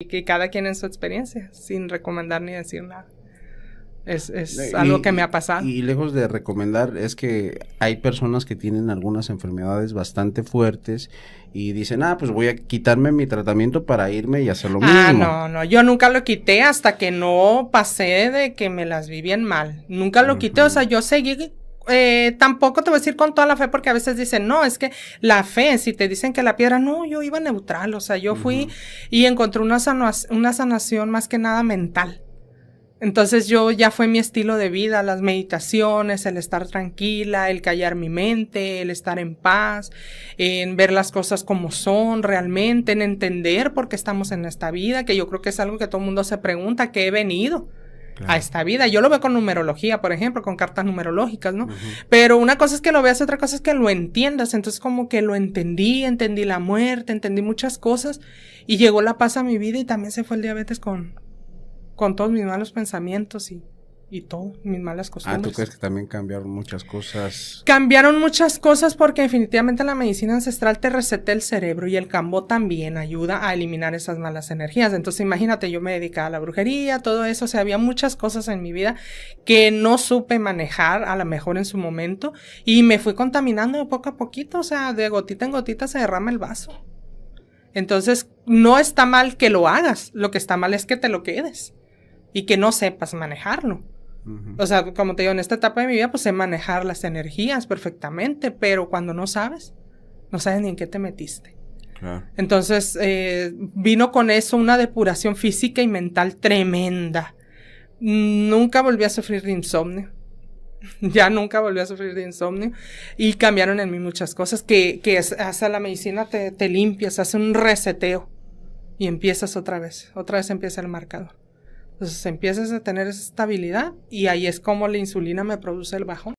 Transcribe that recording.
Y que cada quien en su experiencia, sin recomendar ni decir nada. Es, es algo que me ha pasado. Y, lejos de recomendar, es que hay personas que tienen algunas enfermedades bastante fuertes y dicen, ah, pues voy a quitarme mi tratamiento para irme y hacer lo ah, mismo. Ah, no, no, yo nunca lo quité hasta que no pasé de que me las bien mal. Nunca lo quité, o sea, yo seguí eh, tampoco te voy a decir con toda la fe, porque a veces dicen, no, es que la fe, si te dicen que la piedra, no, yo iba neutral, o sea, yo fui y encontré una, sanación, una sanación más que nada mental. Entonces yo ya fue mi estilo de vida, las meditaciones, el estar tranquila, el callar mi mente, el estar en paz, en ver las cosas como son realmente, en entender por qué estamos en esta vida, que yo creo que es algo que todo el mundo se pregunta, que he venido? a esta vida. Yo lo veo con numerología, por ejemplo, con cartas numerológicas, ¿no? Pero una cosa es que lo veas, otra cosa es que lo entiendas. Entonces como que lo entendí, entendí la muerte, entendí muchas cosas y llegó la paz a mi vida y también se fue el diabetes con, con todos mis malos pensamientos y y todo, mis malas costumbres. Ah, ¿tú crees que también cambiaron muchas cosas? Cambiaron muchas cosas porque definitivamente la medicina ancestral te receta el cerebro y el cambo también ayuda a eliminar esas malas energías. Entonces, imagínate, yo me dedicaba a la brujería, todo eso, o sea, había muchas cosas en mi vida que no supe manejar a lo mejor en su momento y me fui contaminando de poco a poquito, o sea, de gotita en gotita se derrama el vaso. Entonces, no está mal que lo hagas, lo que está mal es que te lo quedes y que no sepas manejarlo. O sea, como te digo, en esta etapa de mi vida, pues sé manejar las energías perfectamente, pero cuando no sabes, no sabes ni en qué te metiste. Entonces, eh, vino con eso una depuración física y mental tremenda. Nunca volví a sufrir de insomnio. ya nunca volví a sufrir de insomnio. Y cambiaron en mí muchas cosas que, que hasta la medicina te, te limpias, hace un reseteo y empiezas otra vez. Otra vez empieza el marcador. Entonces empiezas a tener esa estabilidad y ahí es como la insulina me produce el bajón.